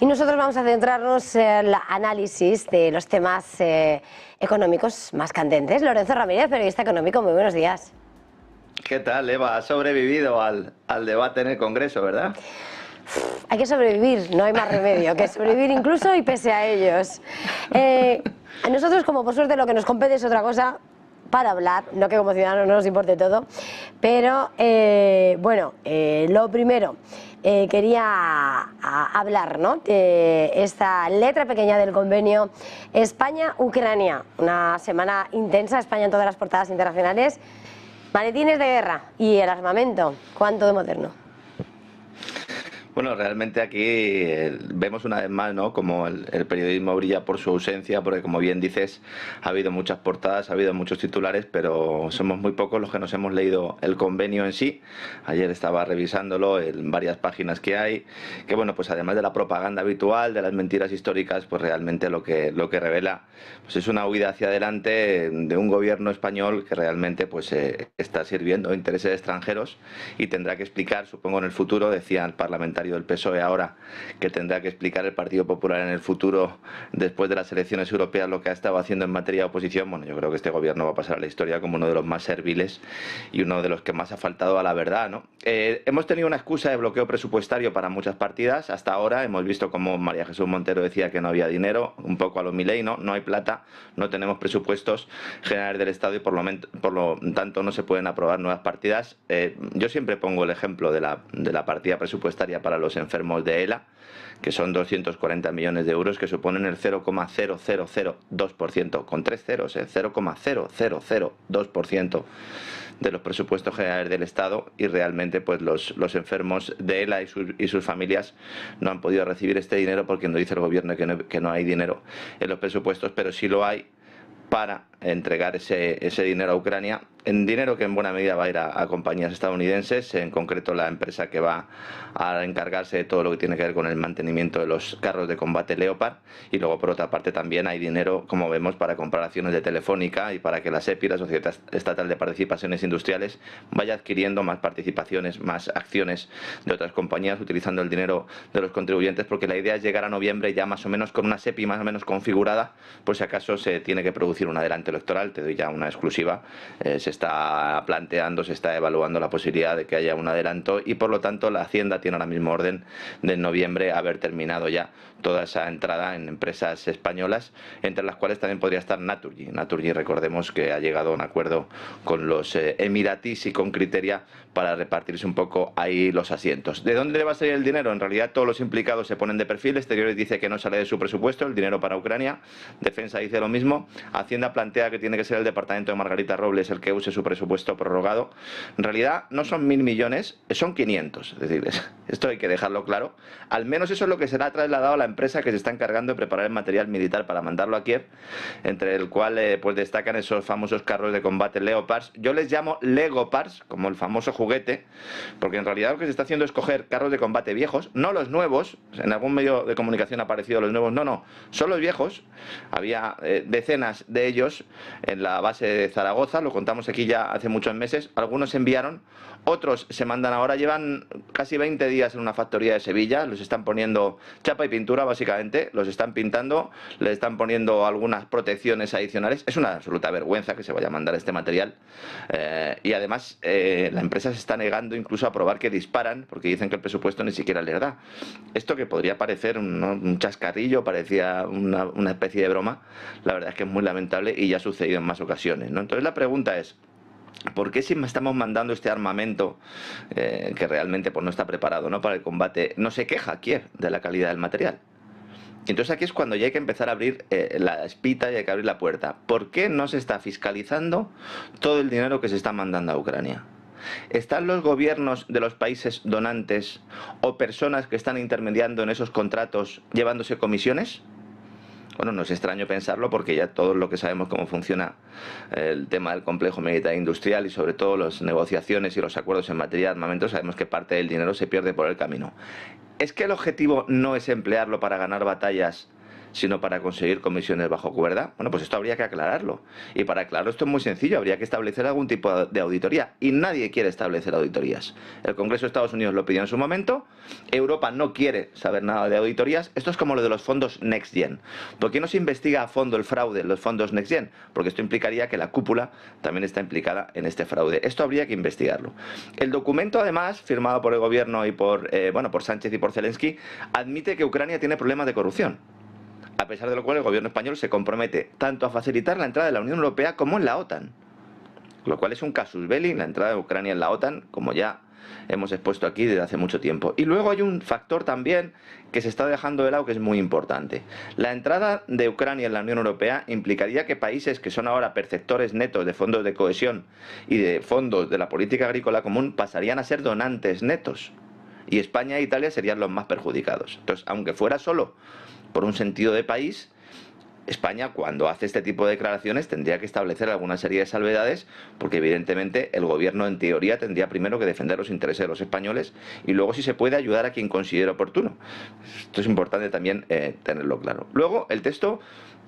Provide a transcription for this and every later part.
Y nosotros vamos a centrarnos en el análisis de los temas eh, económicos más candentes. Lorenzo Ramírez, periodista económico, muy buenos días. ¿Qué tal, Eva? Has sobrevivido al, debate en el Congreso, ¿verdad? hay que sobrevivir, no hay más remedio que sobrevivir incluso y pese a ellos. Eh, a nosotros, como por suerte, lo que nos compete es otra cosa para hablar, no que como ciudadanos no nos importe todo, pero eh, bueno, eh, lo primero, eh, quería hablar ¿no? de esta letra pequeña del convenio España-Ucrania, una semana intensa, España en todas las portadas internacionales, maletines de guerra y el armamento, cuánto de moderno. Bueno, realmente aquí eh, vemos una vez más ¿no? como el, periodismo brilla por su ausencia, porque como bien dices, ha habido muchas portadas, ha habido muchos titulares, pero somos muy pocos los que nos hemos leído el convenio en sí. Ayer estaba revisándolo en varias páginas que hay, que bueno, pues además de la propaganda habitual, de las mentiras históricas, pues realmente lo que, lo que revela pues es una huida hacia adelante de un gobierno español que realmente pues eh, está sirviendo intereses extranjeros y tendrá que explicar, supongo en el futuro, decía el parlamentario el PSOE ahora, que tendrá que explicar el Partido Popular en el futuro, después de las elecciones europeas, lo que ha estado haciendo en materia de oposición, bueno, yo creo que este gobierno va a pasar a la historia como uno de los más serviles y uno de los que más ha faltado a la verdad, ¿no? Eh, hemos tenido una excusa de bloqueo presupuestario para muchas partidas. Hasta ahora hemos visto como María Jesús Montero decía que no había dinero, un poco a lo Milei, ¿no? No hay plata, no tenemos presupuestos generales del Estado y por lo, tanto no se pueden aprobar nuevas partidas. Eh, yo siempre pongo el ejemplo de la, de la partida presupuestaria para para los enfermos de ELA, que son 240 millones de euros, que suponen el 0,0002%, con tres ceros, el 0,0002% de los presupuestos generales del Estado y realmente pues los, los enfermos de ELA y, sus familias no han podido recibir este dinero porque nos dice el gobierno que no, hay dinero en los presupuestos, pero sí lo hay para entregar ese, ese dinero a Ucrania en dinero que en buena medida va a ir a, compañías estadounidenses, en concreto la empresa que va a encargarse de todo lo que tiene que ver con el mantenimiento de los carros de combate Leopard y luego por otra parte también hay dinero, como vemos, para comprar acciones de Telefónica y para que la SEPI, la Sociedad Estatal de Participaciones Industriales, vaya adquiriendo más participaciones, más acciones de otras compañías utilizando el dinero de los contribuyentes porque la idea es llegar a noviembre ya más o menos con una SEPI más o menos configurada por si acaso se tiene que producir un adelanto electoral, te doy ya una exclusiva. Eh, se está planteando, se está evaluando la posibilidad de que haya un adelanto y por lo tanto la Hacienda tiene ahora mismo orden de noviembre haber terminado ya toda esa entrada en empresas españolas, entre las cuales también podría estar Naturgy. Naturgy, recordemos que ha llegado a un acuerdo con los eh, Emiratis y con Criteria para repartirse un poco ahí los asientos. ¿De dónde va a salir el dinero? En realidad todos los implicados se ponen de perfil. Exteriores dice que no sale de su presupuesto el dinero para Ucrania. Defensa dice lo mismo. Hacienda plantea que tiene que ser el departamento de Margarita Robles el que use su presupuesto prorrogado. En realidad no son mil millones, son 500. Es esto hay que dejarlo claro. Al menos eso es lo que será trasladado a la empresa que se está encargando de preparar el material militar para mandarlo a Kiev, entre el cual eh, pues destacan esos famosos carros de combate Leopards. Yo les llamo Lego como el famoso juguete, porque en realidad lo que se está haciendo es coger carros de combate viejos, no los nuevos, en algún medio de comunicación ha aparecido los nuevos, no, no, son los viejos. Había eh, decenas de ellos en la base de Zaragoza, lo contamos aquí ya hace muchos meses, algunos enviaron otros se mandan ahora, llevan casi 20 días en una factoría de Sevilla, los están poniendo chapa y pintura básicamente, los están pintando, les están poniendo algunas protecciones adicionales. Es una absoluta vergüenza que se vaya a mandar este material. Eh, y además eh, la empresa se está negando incluso a probar que disparan porque dicen que el presupuesto ni siquiera les da. Esto que podría parecer un, chascarrillo, parecía una, especie de broma, la verdad es que es muy lamentable y ya ha sucedido en más ocasiones. Entonces la pregunta es... ¿Por qué si estamos mandando este armamento eh, que realmente pues, no está preparado ¿no? para el combate? No se queja Kiev de la calidad del material. Entonces aquí es cuando ya hay que empezar a abrir eh, la espita y hay que abrir la puerta. ¿Por qué no se está fiscalizando todo el dinero que se está mandando a Ucrania? ¿Están los gobiernos de los países donantes o personas que están intermediando en esos contratos llevándose comisiones? Bueno, no es extraño pensarlo porque ya todos lo que sabemos cómo funciona el tema del complejo militar industrial y sobre todo las negociaciones y los acuerdos en materia de armamento, sabemos que parte del dinero se pierde por el camino. ¿Es que el objetivo no es emplearlo para ganar batallas sino para conseguir comisiones bajo cuerda? Bueno, pues esto habría que aclararlo. Y para aclararlo esto es muy sencillo, habría que establecer algún tipo de auditoría. Y nadie quiere establecer auditorías. El Congreso de Estados Unidos lo pidió en su momento, Europa no quiere saber nada de auditorías. Esto es como lo de los fondos Next Gen. ¿Por qué no se investiga a fondo el fraude en los fondos Next Gen? Porque esto implicaría que la cúpula también está implicada en este fraude. Esto habría que investigarlo. El documento, además, firmado por el gobierno y por, eh, bueno, por Sánchez y por Zelensky, admite que Ucrania tiene problemas de corrupción a pesar de lo cual el gobierno español se compromete tanto a facilitar la entrada de la Unión Europea como en la OTAN. Lo cual es un casus belli, la entrada de Ucrania en la OTAN, como ya hemos expuesto aquí desde hace mucho tiempo. Y luego hay un factor también que se está dejando de lado que es muy importante. La entrada de Ucrania en la Unión Europea implicaría que países que son ahora perceptores netos de fondos de cohesión y de fondos de la política agrícola común pasarían a ser donantes netos. Y España e Italia serían los más perjudicados. Entonces, aunque fuera solo por un sentido de país España cuando hace este tipo de declaraciones tendría que establecer alguna serie de salvedades porque evidentemente el gobierno en teoría tendría primero que defender los intereses de los españoles y luego si se puede ayudar a quien considere oportuno. Esto es importante también eh, tenerlo claro. Luego el texto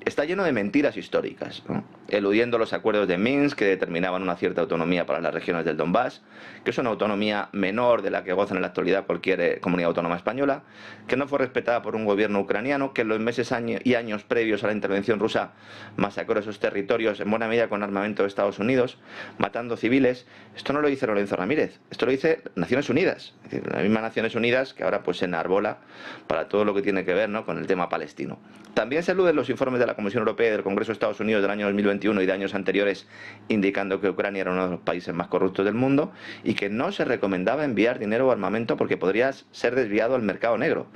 está lleno de mentiras históricas, eludiendo los acuerdos de Minsk que determinaban una cierta autonomía para las regiones del Donbass, que es una autonomía menor de la que gozan en la actualidad cualquier eh, comunidad autónoma española, que no fue respetada por un gobierno ucraniano, que en los meses y años previos a la intervención intervención rusa masacró esos territorios en buena medida con armamento de Estados Unidos, matando civiles. Esto no lo dice Lorenzo Ramírez, esto lo dice Naciones Unidas, es decir, las mismas Naciones Unidas que ahora pues se enarbola para todo lo que tiene que ver ¿no? con el tema palestino. También se aluden los informes de la Comisión Europea y del Congreso de Estados Unidos del año 2021 y de años anteriores indicando que Ucrania era uno de los países más corruptos del mundo y que no se recomendaba enviar dinero o armamento porque podría ser desviado al mercado negro.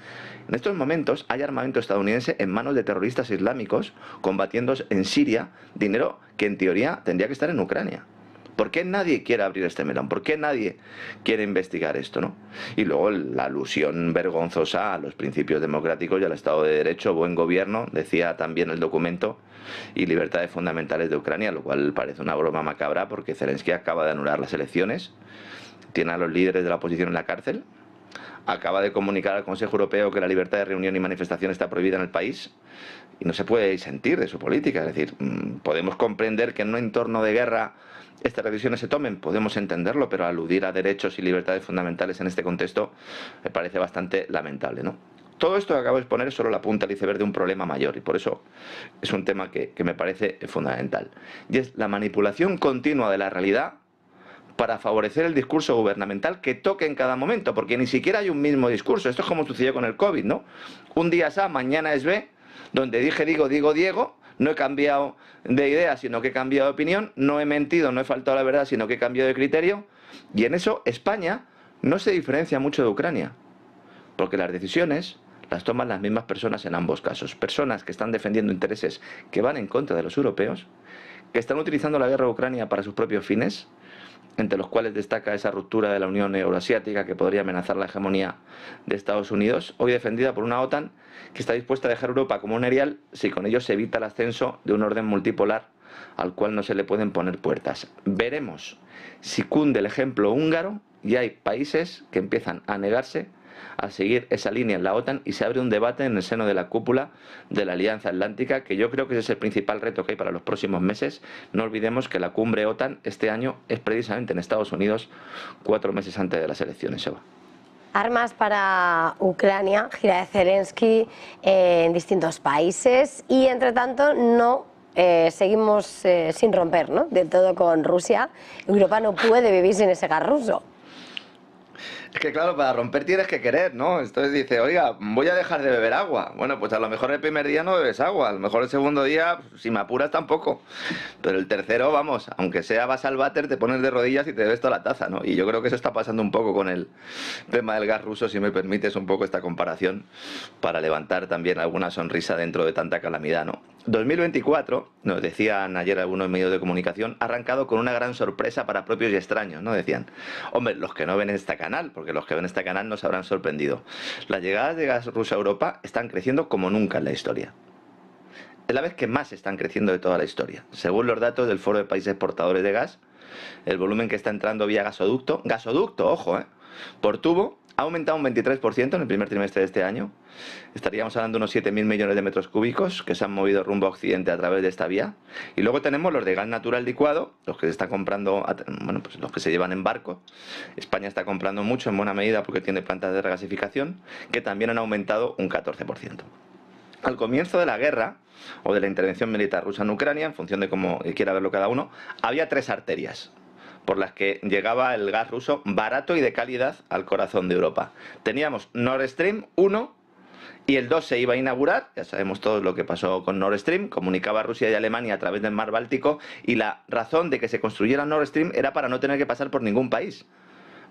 En estos momentos hay armamento estadounidense en manos de terroristas islámicos combatiendo en Siria dinero que en teoría tendría que estar en Ucrania. ¿Por qué nadie quiere abrir este melón? ¿Por qué nadie quiere investigar esto? ¿no? Y luego la alusión vergonzosa a los principios democráticos y al Estado de Derecho, buen gobierno, decía también el documento, y libertades fundamentales de Ucrania, lo cual parece una broma macabra porque Zelensky acaba de anular las elecciones, tiene a los líderes de la oposición en la cárcel, acaba de comunicar al Consejo Europeo que la libertad de reunión y manifestación está prohibida en el país y no se puede sentir de su política. Es decir, mm, podemos comprender que en un entorno de guerra estas decisiones se tomen, podemos entenderlo, pero aludir a derechos y libertades fundamentales en este contexto me parece bastante lamentable, ¿no? Todo esto que acabo de exponer es solo la punta del iceberg de un problema mayor y por eso es un tema que, que me parece fundamental. Y es la manipulación continua de la realidad para favorecer el discurso gubernamental que toque en cada momento, porque ni siquiera hay un mismo discurso. Esto es como sucedió con el COVID, ¿no? Un día es A, mañana es B, donde dije digo, digo Diego, no he cambiado de idea, sino que he cambiado de opinión, no he mentido, no he faltado a la verdad, sino que he cambiado de criterio. Y en eso España no se diferencia mucho de Ucrania, porque las decisiones las toman las mismas personas en ambos casos. Personas que están defendiendo intereses que van en contra de los europeos, que están utilizando la guerra de Ucrania para sus propios fines entre los cuales destaca esa ruptura de la Unión Euroasiática que podría amenazar la hegemonía de Estados Unidos, hoy defendida por una OTAN que está dispuesta a dejar Europa como un erial si con ello se evita el ascenso de un orden multipolar al cual no se le pueden poner puertas. Veremos si cunde el ejemplo húngaro y hay países que empiezan a negarse a seguir esa línea en la OTAN y se abre un debate en el seno de la cúpula de la Alianza Atlántica, que yo creo que ese es el principal reto que hay para los próximos meses. No olvidemos que la cumbre OTAN este año es precisamente en Estados Unidos, cuatro meses antes de las elecciones, Eva. Armas para Ucrania, gira de Zelensky eh, en distintos países y, entre tanto, no eh, seguimos eh, sin romper ¿no? del todo con Rusia. Europa no puede vivir sin ese gas ruso. Es que claro, para romper tienes que querer, ¿no? Entonces dice, oiga, voy a dejar de beber agua. Bueno, pues a lo mejor el primer día no bebes agua, a lo mejor el segundo día, pues, si me apuras tampoco. Pero el tercero, vamos, aunque sea vas al váter, te pones de rodillas y te bebes toda la taza, ¿no? Y yo creo que eso está pasando un poco con el tema del gas ruso, si me permites un poco esta comparación, para levantar también alguna sonrisa dentro de tanta calamidad, ¿no? 2024, nos decían ayer algunos medios de comunicación, ha arrancado con una gran sorpresa para propios y extraños, ¿no? Decían, hombre, los que no ven este canal, que los que ven este canal nos habrán sorprendido. Las llegadas de gas ruso a Europa están creciendo como nunca en la historia. Es la vez que más están creciendo de toda la historia. Según los datos del Foro de Países Exportadores de Gas, el volumen que está entrando vía gasoducto, gasoducto, ojo, eh, por tubo, ha aumentado un 23% en el primer trimestre de este año. Estaríamos hablando de unos 7.000 millones de metros cúbicos que se han movido rumbo a Occidente a través de esta vía. Y luego tenemos los de gas natural licuado, los que se están comprando, bueno, pues los que se llevan en barco. España está comprando mucho en buena medida porque tiene plantas de regasificación que también han aumentado un 14%. Al comienzo de la guerra o de la intervención militar rusa en Ucrania, en función de cómo quiera verlo cada uno, había tres arterias por las que llegaba el gas ruso barato y de calidad al corazón de Europa. Teníamos Nord Stream 1 y el 2 se iba a inaugurar, ya sabemos todos lo que pasó con Nord Stream, comunicaba Rusia y Alemania a través del mar Báltico y la razón de que se construyera Nord Stream era para no tener que pasar por ningún país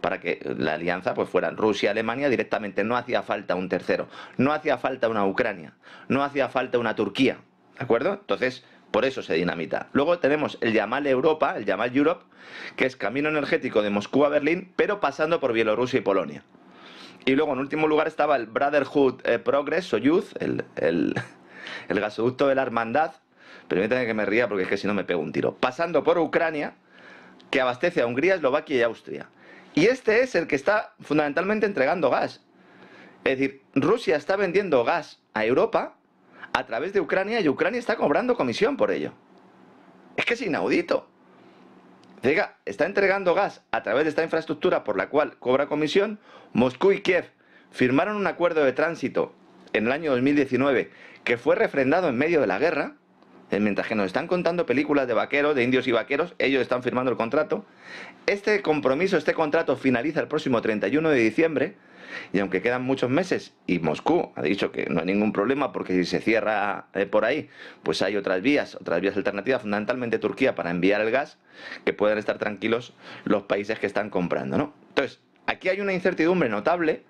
para que la alianza pues fuera Rusia Alemania directamente no hacía falta un tercero no hacía falta una Ucrania no hacía falta una Turquía de acuerdo entonces por eso se dinamita. Luego tenemos el Yamal Europa, el Yamal Europe, que es camino energético de Moscú a Berlín, pero pasando por Bielorrusia y Polonia. Y luego en último lugar estaba el Brotherhood eh, Progress Soyuz, el, el, gasoducto de la hermandad. Permítanme que me ría porque es que si no me pego un tiro. Pasando por Ucrania, que abastece a Hungría, Eslovaquia y Austria. Y este es el que está fundamentalmente entregando gas. Es decir, Rusia está vendiendo gas a Europa a través de Ucrania y Ucrania está cobrando comisión por ello. Es que es inaudito. diga está entregando gas a través de esta infraestructura por la cual cobra comisión. Moscú y Kiev firmaron un acuerdo de tránsito en el año 2019 que fue refrendado en medio de la guerra. Eh, mientras que nos están contando películas de vaqueros, de indios y vaqueros, ellos están firmando el contrato. Este compromiso, este contrato finaliza el próximo 31 de diciembre y aunque quedan muchos meses y Moscú ha dicho que no hay ningún problema porque si se cierra eh, por ahí, pues hay otras vías, otras vías alternativas, fundamentalmente Turquía, para enviar el gas, que puedan estar tranquilos los países que están comprando, ¿no? Entonces, aquí hay una incertidumbre notable.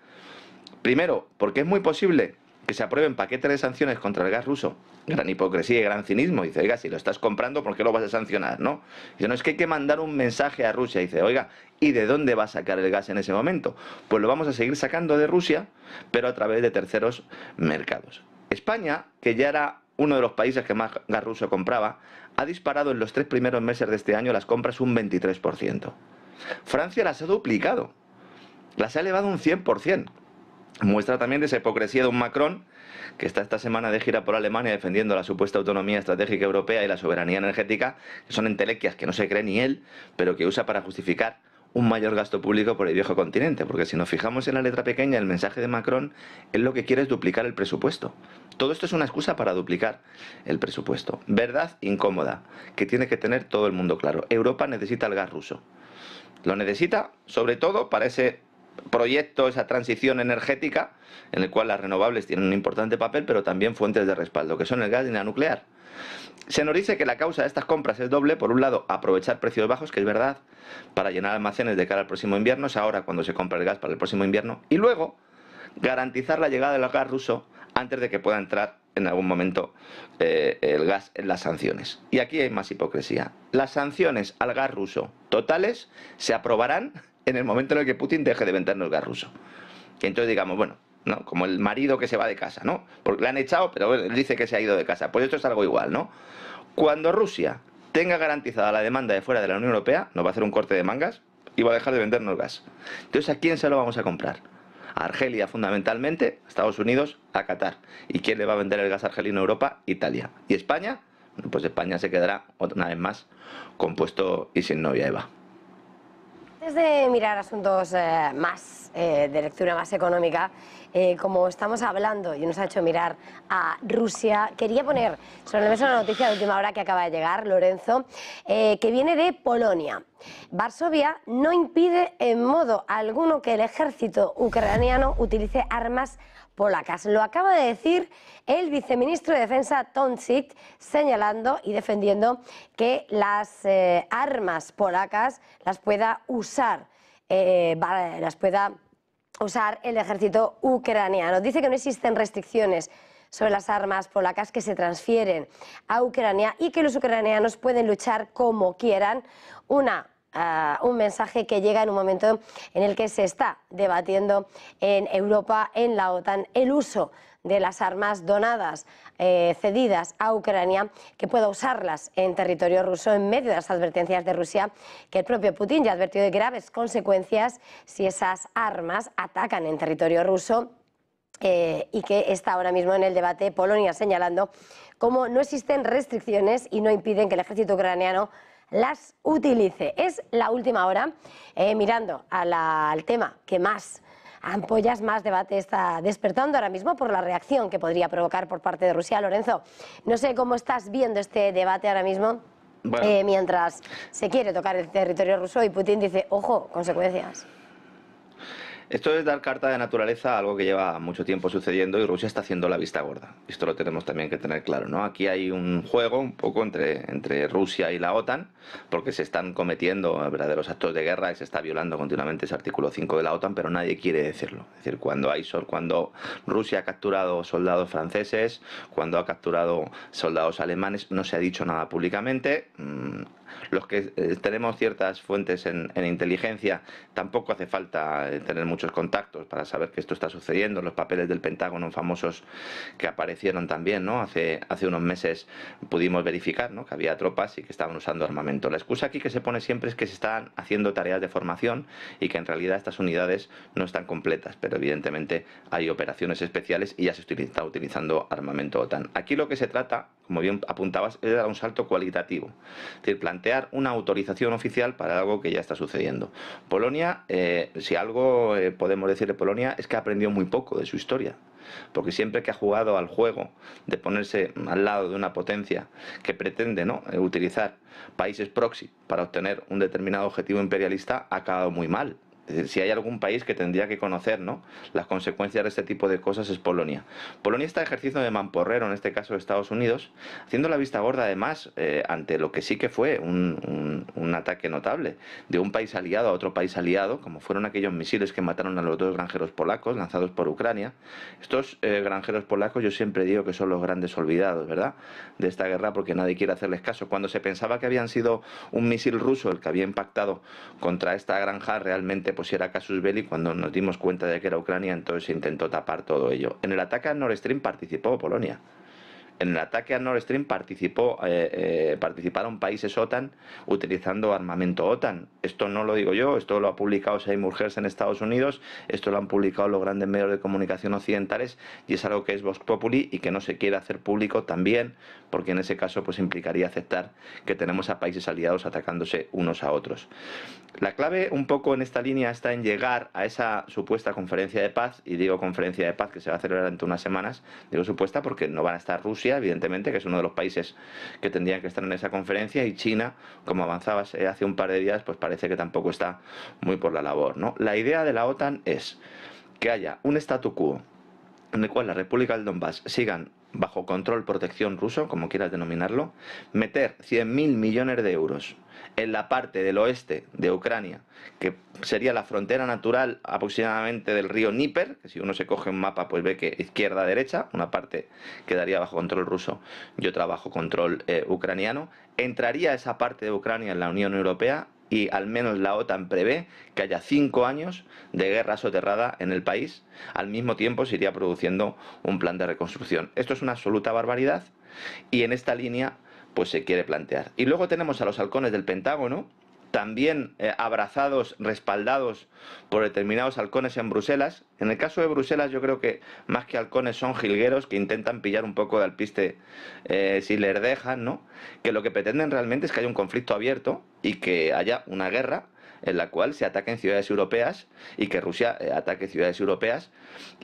Primero, porque es muy posible que se aprueben paquetes de sanciones contra el gas ruso. Gran hipocresía y gran cinismo. Dice, oiga, si lo estás comprando, ¿por qué lo vas a sancionar? No. Dice, no, es que hay que mandar un mensaje a Rusia. Dice, oiga, ¿y de dónde va a sacar el gas en ese momento? Pues lo vamos a seguir sacando de Rusia, pero a través de terceros mercados. España, que ya era uno de los países que más gas ruso compraba, ha disparado en los tres primeros meses de este año las compras un 23%. Francia las ha duplicado. Las ha elevado un 100%. Muestra también de esa hipocresía de un Macron que está esta semana de gira por Alemania defendiendo la supuesta autonomía estratégica europea y la soberanía energética, que son entelequias que no se cree ni él, pero que usa para justificar un mayor gasto público por el viejo continente, porque si nos fijamos en la letra pequeña, el mensaje de Macron, es lo que quiere es duplicar el presupuesto. Todo esto es una excusa para duplicar el presupuesto. Verdad incómoda, que tiene que tener todo el mundo claro. Europa necesita el gas ruso. Lo necesita sobre todo para ese proyecto, esa transición energética, en el cual las renovables tienen un importante papel, pero también fuentes de respaldo, que son el gas y la nuclear. Se nos dice que la causa de estas compras es doble, por un lado, aprovechar precios bajos, que es verdad, para llenar almacenes de cara al próximo invierno, es ahora cuando se compra el gas para el próximo invierno, y luego, garantizar la llegada del gas ruso antes de que pueda entrar en algún momento eh, el gas en las sanciones. Y aquí hay más hipocresía. Las sanciones al gas ruso totales se aprobarán en el momento en el que Putin deje de vendernos gas ruso. entonces digamos, bueno, ¿no? Como el marido que se va de casa, ¿no? Porque le han echado, pero él dice que se ha ido de casa. Pues esto es algo igual, ¿no? Cuando Rusia tenga garantizada la demanda de fuera de la Unión Europea, nos va a hacer un corte de mangas y va a dejar de vendernos gas. Entonces, ¿a quién se lo vamos a comprar? A Argelia fundamentalmente, a Estados Unidos, a Qatar. ¿Y quién le va a vender el gas argelino a Europa? Italia. ¿Y España? Pues España se quedará una vez más compuesto y sin novia Eva. Antes de mirar asuntos eh, más eh, de lectura más económica, eh, como estamos hablando y nos ha hecho mirar a Rusia, quería poner sobre la mesa una noticia de última hora que acaba de llegar, Lorenzo, que viene de Polonia. Varsovia no impide en modo alguno que el ejército ucraniano utilice armas polacas. Lo acaba de decir el viceministro de Defensa Tonsit, señalando y defendiendo que las eh, armas polacas las pueda usar, eh, las pueda usar el ejército ucraniano. Dice que no existen restricciones sobre las armas polacas que se transfieren a Ucrania y que los ucranianos pueden luchar como quieran. Una un mensaje que llega en un momento en el que se está debatiendo en Europa, en la OTAN, el uso de las armas donadas, eh, cedidas a Ucrania, que pueda usarlas en territorio ruso en medio de las advertencias de Rusia, que el propio Putin ya ha advertido de graves consecuencias si esas armas atacan en territorio ruso. Eh, y que está ahora mismo en el debate Polonia señalando cómo no existen restricciones y no impiden que el ejército ucraniano las utilice. Es la última hora, eh, mirando al tema que más ampollas, más debate está despertando ahora mismo por la reacción que podría provocar por parte de Rusia. Lorenzo, no sé cómo estás viendo este debate ahora mismo. Eh, mientras se quiere tocar el territorio ruso y Putin dice, ojo, consecuencias. Esto es dar carta de naturaleza a algo que lleva mucho tiempo sucediendo y Rusia está haciendo la vista gorda. Esto lo tenemos también que tener claro, ¿no? Aquí hay un juego un poco entre, entre Rusia y la OTAN, porque se están cometiendo verdaderos actos de guerra y se está violando continuamente ese artículo 5 de la OTAN, pero nadie quiere decirlo. Es decir, cuando hay cuando Rusia ha capturado soldados franceses, cuando ha capturado soldados alemanes, no se ha dicho nada públicamente. Mm, los que eh, tenemos ciertas fuentes en, en inteligencia, tampoco hace falta eh, tener mucho muchos contactos para saber que esto está sucediendo. Los papeles del Pentágono famosos que aparecieron también, ¿no? Hace, hace unos meses pudimos verificar ¿no? que había tropas y que estaban usando armamento. La excusa aquí que se pone siempre es que se están haciendo tareas de formación y que en realidad estas unidades no están completas, pero evidentemente hay operaciones especiales y ya se está utilizando armamento OTAN. Aquí lo que se trata, como bien apuntabas, es de dar un salto cualitativo, es decir, plantear una autorización oficial para algo que ya está sucediendo. Polonia, eh, si algo eh, podemos decir de Polonia es que aprendió muy poco de su historia. Porque siempre que ha jugado al juego de ponerse al lado de una potencia que pretende ¿no? Eh, utilizar países proxy para obtener un determinado objetivo imperialista, ha acabado muy mal. Eh, si hay algún país que tendría que conocer ¿no? las consecuencias de este tipo de cosas es Polonia. Polonia está ejerciendo de mamporrero, en este caso de Estados Unidos, haciendo la vista gorda además eh, ante lo que sí que fue un, ataque notable de un país aliado a otro país aliado, como fueron aquellos misiles que mataron a los dos granjeros polacos lanzados por Ucrania. Estos eh, granjeros polacos yo siempre digo que son los grandes olvidados, ¿verdad? De esta guerra porque nadie quiere hacerles caso. Cuando se pensaba que habían sido un misil ruso el que había impactado contra esta granja, realmente pusiera pues, casus belli cuando nos dimos cuenta de que era Ucrania, entonces intentó tapar todo ello. En el ataque a Nord Stream participó Polonia. En el ataque a Nord Stream participó, eh, eh, participaron países OTAN utilizando armamento OTAN. Esto no lo digo yo, esto lo ha publicado Seymour Hersh en Estados Unidos, esto lo han publicado los grandes medios de comunicación occidentales y es algo que es Vox Populi y que no se quiere hacer público también, porque en ese caso pues implicaría aceptar que tenemos a países aliados atacándose unos a otros. La clave un poco en esta línea está en llegar a esa supuesta conferencia de paz, y digo conferencia de paz que se va a celebrar durante unas semanas, digo supuesta porque no van a estar Rusia, evidentemente, que es uno de los países que tendrían que estar en esa conferencia, y China, como avanzaba eh, hace un par de días, pues parece que tampoco está muy por la labor. ¿no? La idea de la OTAN es que haya un statu quo en el cual la República del Donbass sigan bajo control protección ruso, como quieras denominarlo, meter 100.000 millones de euros en la parte del oeste de Ucrania, que sería la frontera natural aproximadamente del río Níper, que si uno se coge un mapa pues ve que izquierda, derecha, una parte quedaría bajo control ruso y otra bajo control eh, ucraniano, entraría esa parte de Ucrania en la Unión Europea y al menos la OTAN prevé que haya cinco años de guerra soterrada en el país. Al mismo tiempo se iría produciendo un plan de reconstrucción. Esto es una absoluta barbaridad y en esta línea pues se quiere plantear. Y luego tenemos a los halcones del Pentágono, también eh, abrazados, respaldados por determinados halcones en Bruselas. En el caso de Bruselas yo creo que más que halcones son jilgueros que intentan pillar un poco de alpiste eh, si les dejan, ¿no? Que lo que pretenden realmente es que haya un conflicto abierto y que haya una guerra en la cual se ataquen ciudades europeas y que Rusia eh, ataque ciudades europeas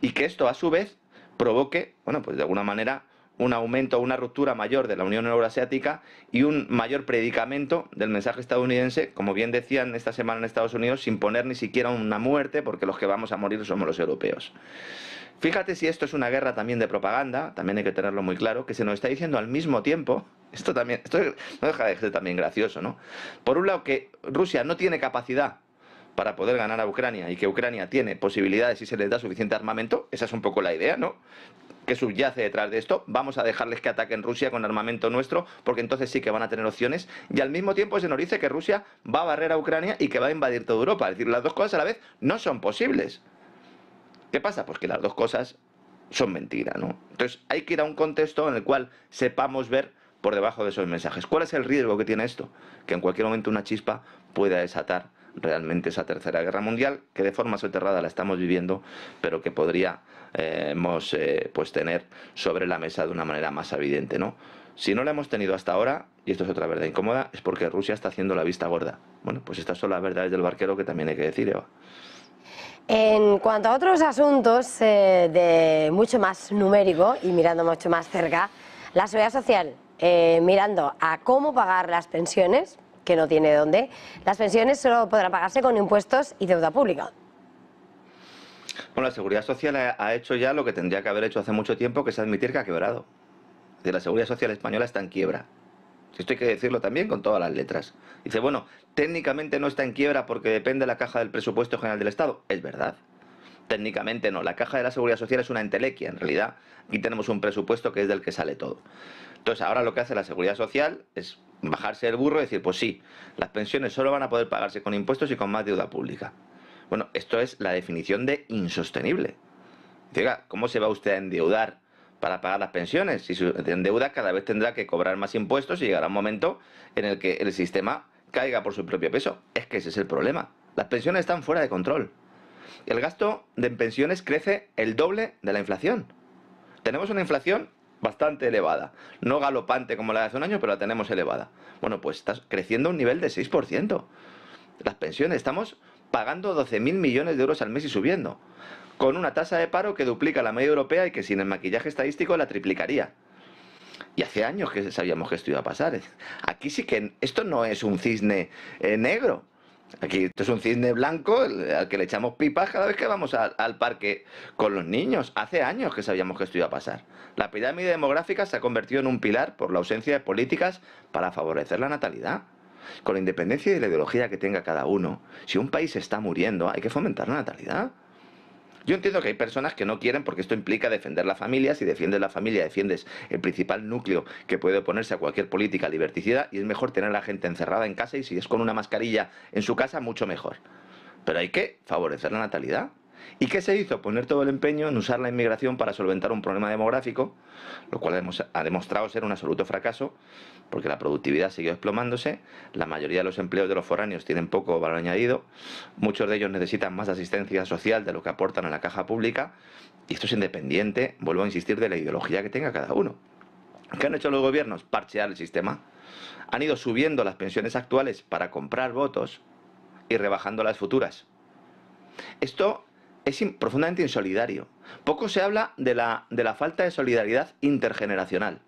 y que esto a su vez provoque, bueno, pues de alguna manera un aumento, una ruptura mayor de la Unión Euroasiática y un mayor predicamento del mensaje estadounidense, como bien decían esta semana en Estados Unidos, sin poner ni siquiera una muerte, porque los que vamos a morir somos los europeos. Fíjate si esto es una guerra también de propaganda, también hay que tenerlo muy claro, que se nos está diciendo al mismo tiempo, esto también, esto no deja de ser también gracioso, ¿no? Por un lado que Rusia no tiene capacidad para poder ganar a Ucrania y que Ucrania tiene posibilidades si se les da suficiente armamento, esa es un poco la idea, ¿no? que subyace detrás de esto. Vamos a dejarles que ataquen Rusia con armamento nuestro, porque entonces sí que van a tener opciones. Y al mismo tiempo se nos dice que Rusia va a barrer a Ucrania y que va a invadir toda Europa. Es decir, las dos cosas a la vez no son posibles. ¿Qué pasa? Pues que las dos cosas son mentira, ¿no? Entonces hay que ir a un contexto en el cual sepamos ver por debajo de esos mensajes. ¿Cuál es el riesgo que tiene esto? Que en cualquier momento una chispa pueda desatar realmente esa tercera guerra mundial, que de forma soterrada la estamos viviendo, pero que podríamos eh, eh, pues tener sobre la mesa de una manera más evidente, ¿no? Si no la hemos tenido hasta ahora, y esto es otra verdad incómoda, es porque Rusia está haciendo la vista gorda. Bueno, pues estas son las verdades del barquero que también hay que decir, Eva. En cuanto a otros asuntos eh, de mucho más numérico y mirando mucho más cerca, la seguridad social, mirando a cómo pagar las pensiones, que no tiene dónde. Las pensiones solo podrán pagarse con impuestos y deuda pública. Bueno, la Seguridad Social ha hecho ya lo que tendría que haber hecho hace mucho tiempo, que es admitir que ha quebrado. De la Seguridad Social española está en quiebra. Esto hay que decirlo también con todas las letras. Dice, bueno, técnicamente no está en quiebra porque depende de la caja del presupuesto general del Estado. Es verdad. Técnicamente no. La caja de la seguridad social es una entelequia, en realidad. Aquí tenemos un presupuesto que es del que sale todo. Entonces, ahora lo que hace la seguridad social es bajarse el burro y decir, pues sí, las pensiones solo van a poder pagarse con impuestos y con más deuda pública. Bueno, esto es la definición de insostenible. Diga, ¿cómo se va usted a endeudar para pagar las pensiones? Si se endeuda cada vez tendrá que cobrar más impuestos y llegará un momento en el que el sistema caiga por su propio peso. Es que ese es el problema. Las pensiones están fuera de control. El gasto de pensiones crece el doble de la inflación. Tenemos una inflación bastante elevada. No galopante como la de hace un año, pero la tenemos elevada. Bueno, pues está creciendo un nivel de 6%. Las pensiones, estamos pagando 12.000 millones de euros al mes y subiendo, con una tasa de paro que duplica la media europea y que sin el maquillaje estadístico la triplicaría. Y hace años que sabíamos que esto iba a pasar. Aquí sí que esto no es un cisne eh, negro, Aquí esto es un cisne blanco al que le echamos pipas cada vez que vamos al parque con los niños. Hace años que sabíamos que esto iba a pasar. La pirámide demográfica se ha convertido en un pilar por la ausencia de políticas para favorecer la natalidad. Con la independencia de la ideología que tenga cada uno, si un país está muriendo, hay que fomentar la natalidad. Yo entiendo que hay personas que no quieren porque esto implica defender la familia. Si defiendes la familia, defiendes el principal núcleo que puede oponerse a cualquier política liberticida y es mejor tener a la gente encerrada en casa y si es con una mascarilla en su casa, mucho mejor. Pero hay que favorecer la natalidad. ¿Y qué se hizo? Poner todo el empeño en usar la inmigración para solventar un problema demográfico, lo cual ha demostrado ser un absoluto fracaso, porque la productividad siguió desplomándose, la mayoría de los empleos de los foráneos tienen poco valor añadido, muchos de ellos necesitan más asistencia social de lo que aportan a la caja pública, y esto es independiente, vuelvo a insistir, de la ideología que tenga cada uno. ¿Qué han hecho los gobiernos? Parchear el sistema. Han ido subiendo las pensiones actuales para comprar votos y rebajando las futuras. Esto es profundamente insolidario. Poco se habla de la, de la falta de solidaridad intergeneracional.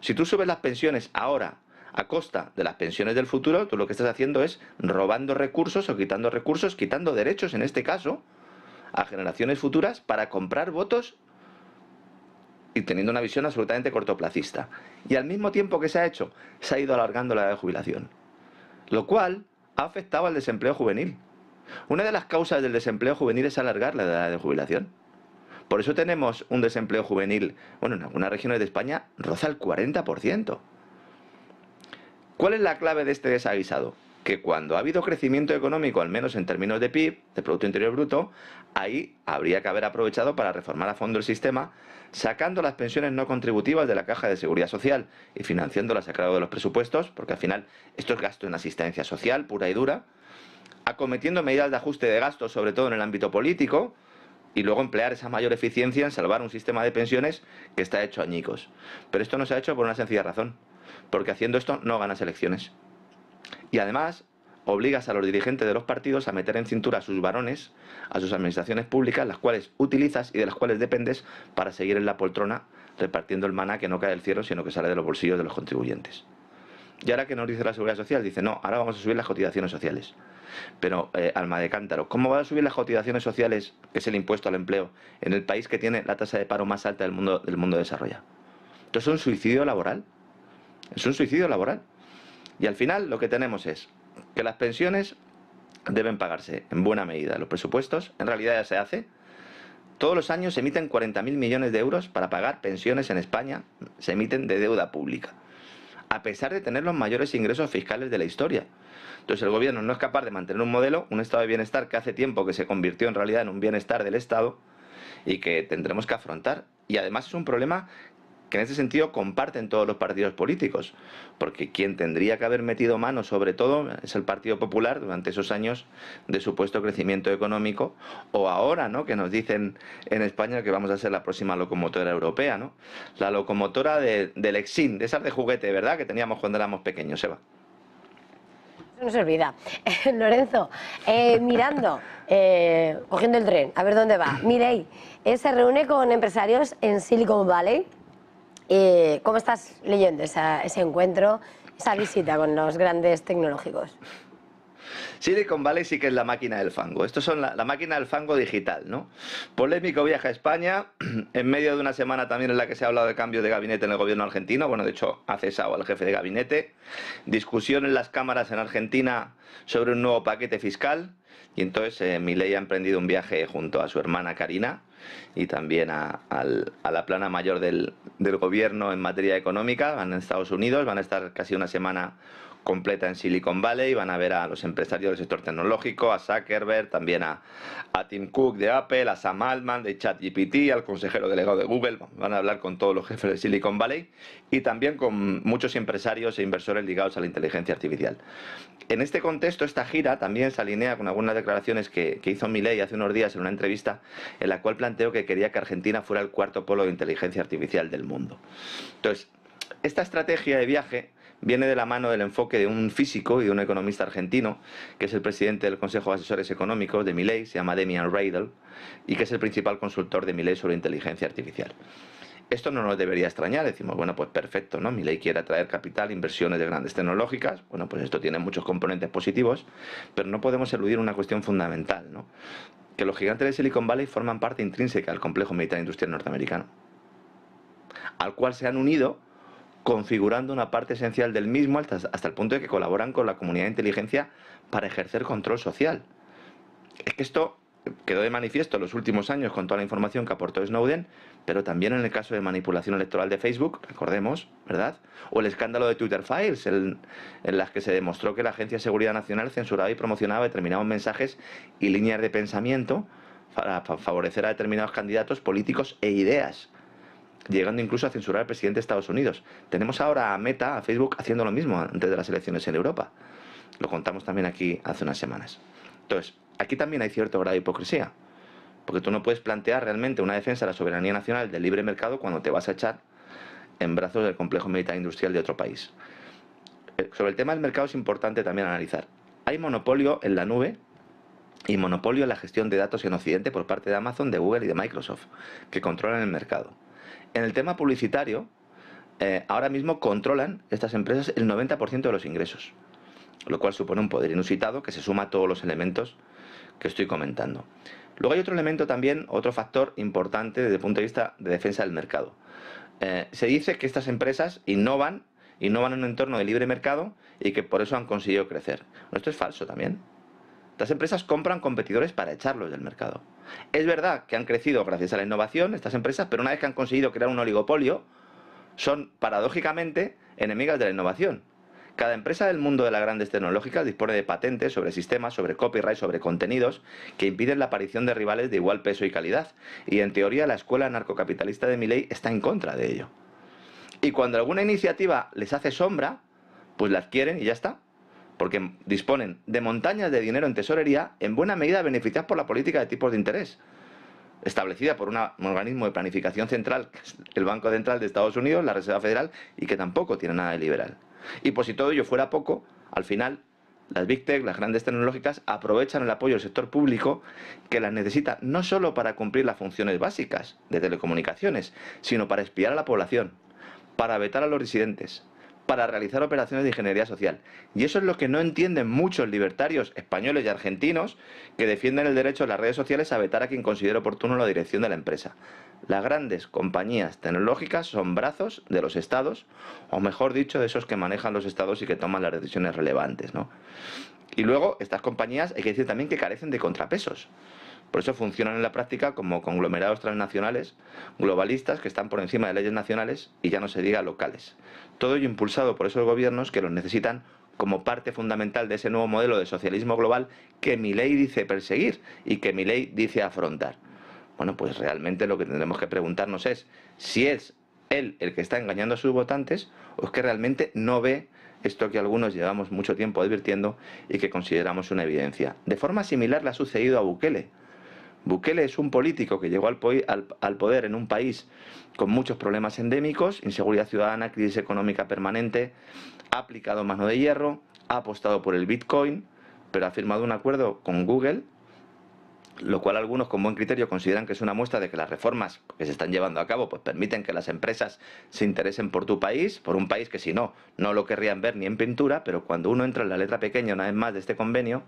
Si tú subes las pensiones ahora a costa de las pensiones del futuro, tú lo que estás haciendo es robando recursos o quitando recursos, quitando derechos en este caso, a generaciones futuras para comprar votos y teniendo una visión absolutamente cortoplacista. Y al mismo tiempo que se ha hecho, se ha ido alargando la edad de jubilación, lo cual ha afectado al desempleo juvenil. Una de las causas del desempleo juvenil es alargar la edad de jubilación. Por eso tenemos un desempleo juvenil, bueno, en algunas regiones de España roza el 40%. ¿Cuál es la clave de este desaguisado? que cuando ha habido crecimiento económico, al menos en términos de PIB, de Producto Interior Bruto, ahí habría que haber aprovechado para reformar a fondo el sistema, sacando las pensiones no contributivas de la caja de seguridad social y financiándolas a cargo de los presupuestos, porque al final esto es gasto en asistencia social pura y dura, acometiendo medidas de ajuste de gastos, sobre todo en el ámbito político, y luego emplear esa mayor eficiencia en salvar un sistema de pensiones que está hecho añicos. Pero esto no se ha hecho por una sencilla razón, porque haciendo esto no ganas elecciones. Y además, obligas a los dirigentes de los partidos a meter en cintura a sus varones, a sus administraciones públicas, las cuales utilizas y de las cuales dependes para seguir en la poltrona repartiendo el maná que no cae del cielo, sino que sale de los bolsillos de los contribuyentes. Y ahora que nos dice la seguridad social, dice, no, ahora vamos a subir las cotizaciones sociales. Pero, eh, alma de cántaro, ¿cómo va a subir las cotizaciones sociales, que es el impuesto al empleo, en el país que tiene la tasa de paro más alta del mundo, del mundo desarrollado? ¿Esto es un suicidio laboral? ¿Es un suicidio laboral? Y al final lo que tenemos es que las pensiones deben pagarse en buena medida. Los presupuestos, en realidad ya se hace. Todos los años se emiten 40.000 millones de euros para pagar pensiones en España, se emiten de deuda pública, a pesar de tener los mayores ingresos fiscales de la historia. Entonces el gobierno no es capaz de mantener un modelo, un estado de bienestar que hace tiempo que se convirtió en realidad en un bienestar del Estado y que tendremos que afrontar. Y además es un problema que en ese sentido comparten todos los partidos políticos, porque quien tendría que haber metido mano sobre todo es el Partido Popular durante esos años de supuesto crecimiento económico, o ahora, ¿no? que nos dicen en España que vamos a ser la próxima locomotora europea, ¿no? la locomotora del Exin, de esas de juguete, ¿verdad?, que teníamos cuando éramos pequeños, Eso no se olvida. Lorenzo, eh, mirando, eh, cogiendo el tren, a ver dónde va. Mirei, eh, se reúne con empresarios en Silicon Valley eh, ¿Cómo estás leyendo ese encuentro, esa visita con los grandes tecnológicos? Silicon Valley sí que es la máquina del fango. Esto son la, máquina del fango digital, ¿no? Polémico viaje a España, en medio de una semana también en la que se ha hablado de cambio de gabinete en el gobierno argentino. Bueno, de hecho, ha cesado al jefe de gabinete. Discusión en las cámaras en Argentina sobre un nuevo paquete fiscal. Y entonces mi eh, Milei ha emprendido un viaje junto a su hermana Karina y también a, la plana mayor del, del, gobierno en materia económica. Van a Estados Unidos, van a estar casi una semana completa en Silicon Valley. Van a ver a los empresarios del sector tecnológico, a Zuckerberg, también a, Tim Cook de Apple, a Sam Altman de ChatGPT, al consejero delegado de Google. Van a hablar con todos los jefes de Silicon Valley y también con muchos empresarios e inversores ligados a la inteligencia artificial. En este contexto, esta gira también se alinea con algunas declaraciones que, que hizo Milei hace unos días en una entrevista en la cual planteó que quería que Argentina fuera el cuarto polo de inteligencia artificial del mundo. Entonces, esta estrategia de viaje viene de la mano del enfoque de un físico y de un economista argentino, que es el presidente del Consejo de Asesores Económicos de Miley, se llama Demian Radel, y que es el principal consultor de Miley sobre inteligencia artificial. Esto no nos debería extrañar, decimos, bueno, pues perfecto, ¿no? ley quiere atraer capital, inversiones de grandes tecnológicas, bueno, pues esto tiene muchos componentes positivos, pero no podemos eludir una cuestión fundamental, ¿no? Que los gigantes de Silicon Valley forman parte intrínseca del complejo militar industrial norteamericano, al cual se han unido configurando una parte esencial del mismo hasta, hasta el punto de que colaboran con la comunidad de inteligencia para ejercer control social. Es que esto quedó de manifiesto en los últimos años con toda la información que aportó Snowden, pero también en el caso de manipulación electoral de Facebook, recordemos, ¿verdad? O el escándalo de Twitter Files, en, en las que se demostró que la Agencia de Seguridad Nacional censuraba y promocionaba determinados mensajes y líneas de pensamiento para favorecer a determinados candidatos políticos e ideas llegando incluso a censurar al presidente de Estados Unidos. Tenemos ahora a Meta, a Facebook, haciendo lo mismo antes de las elecciones en Europa. Lo contamos también aquí hace unas semanas. Entonces, aquí también hay cierto grado de hipocresía, porque tú no puedes plantear realmente una defensa de la soberanía nacional del libre mercado cuando te vas a echar en brazos del complejo militar industrial de otro país. Eh, sobre el tema del mercado es importante también analizar. Hay monopolio en la nube, y monopolio en la gestión de datos en Occidente por parte de Amazon, de Google y de Microsoft, que controlan el mercado en el tema publicitario, eh, ahora mismo controlan estas empresas el 90% de los ingresos, lo cual supone un poder inusitado que se suma a todos los elementos que estoy comentando. Luego hay otro elemento también, otro factor importante desde el punto de vista de defensa del mercado. Eh, se dice que estas empresas innovan, innovan en un entorno de libre mercado y que por eso han conseguido crecer. Esto es falso también. Estas empresas compran competidores para echarlos del mercado. Es verdad que han crecido gracias a la innovación estas empresas, pero una vez que han conseguido crear un oligopolio, son paradójicamente enemigas de la innovación. Cada empresa del mundo de las grandes tecnológicas dispone de patentes sobre sistemas, sobre copyright, sobre contenidos que impiden la aparición de rivales de igual peso y calidad. Y en teoría la escuela narcocapitalista de Milley está en contra de ello. Y cuando alguna iniciativa les hace sombra, pues la adquieren y ya está porque disponen de montañas de dinero en tesorería, en buena medida beneficiadas por la política de tipos de interés, establecida por un organismo de planificación central, el Banco Central de Estados Unidos, la Reserva Federal, y que tampoco tiene nada de liberal. Y por si todo ello fuera poco, al final las Big Tech, las grandes tecnológicas, aprovechan el apoyo del sector público que las necesita no solo para cumplir las funciones básicas de telecomunicaciones, sino para espiar a la población, para vetar a los residentes, para realizar operaciones de ingeniería social. Y eso es lo que no entienden muchos libertarios españoles y argentinos que defienden el derecho de las redes sociales a vetar a quien considere oportuno la dirección de la empresa. Las grandes compañías tecnológicas son brazos de los estados, o mejor dicho, de esos que manejan los estados y que toman las decisiones relevantes. ¿no? Y luego, estas compañías hay que decir también que carecen de contrapesos. Por eso funcionan en la práctica como conglomerados transnacionales, globalistas que están por encima de leyes nacionales y ya no se diga locales. Todo ello impulsado por esos gobiernos que los necesitan como parte fundamental de ese nuevo modelo de socialismo global que mi ley dice perseguir y que mi ley dice afrontar. Bueno, pues realmente lo que tendremos que preguntarnos es si es él el que está engañando a sus votantes o es que realmente no ve esto que algunos llevamos mucho tiempo advirtiendo y que consideramos una evidencia. De forma similar le ha sucedido a Bukele. Bukele es un político que llegó al, al, poder en un país con muchos problemas endémicos, inseguridad ciudadana, crisis económica permanente, ha aplicado mano de hierro, ha apostado por el Bitcoin, pero ha firmado un acuerdo con Google lo cual algunos con buen criterio consideran que es una muestra de que las reformas que se están llevando a cabo pues permiten que las empresas se interesen por tu país, por un país que si no, no lo querrían ver ni en pintura, pero cuando uno entra en la letra pequeña una vez más de este convenio,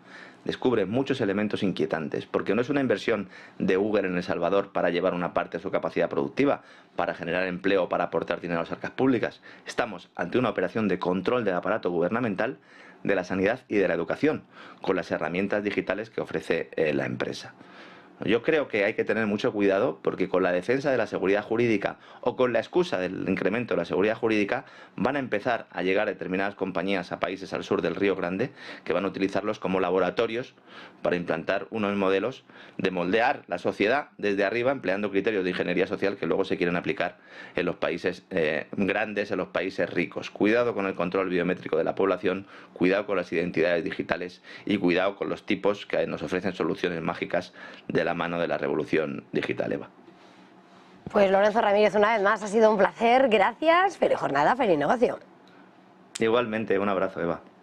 descubre muchos elementos inquietantes, porque no es una inversión de Uber en El Salvador para llevar una parte de su capacidad productiva, para generar empleo, para aportar dinero a las arcas públicas. Estamos ante una operación de control del aparato gubernamental de la sanidad y de la educación, con las herramientas digitales que ofrece eh, la empresa. Yo creo que hay que tener mucho cuidado porque con la defensa de la seguridad jurídica o con la excusa del incremento de la seguridad jurídica van a empezar a llegar determinadas compañías a países al sur del Río Grande que van a utilizarlos como laboratorios para implantar unos modelos de moldear la sociedad desde arriba empleando criterios de ingeniería social que luego se quieren aplicar en los países eh, grandes, en los países ricos. Cuidado con el control biométrico de la población, cuidado con las identidades digitales y cuidado con los tipos que nos ofrecen soluciones mágicas de la mano de la revolución digital, Eva. Pues Lorenzo Ramírez, una vez más, ha sido un placer. Gracias. Feliz jornada, feliz negocio. Igualmente, un abrazo, Eva.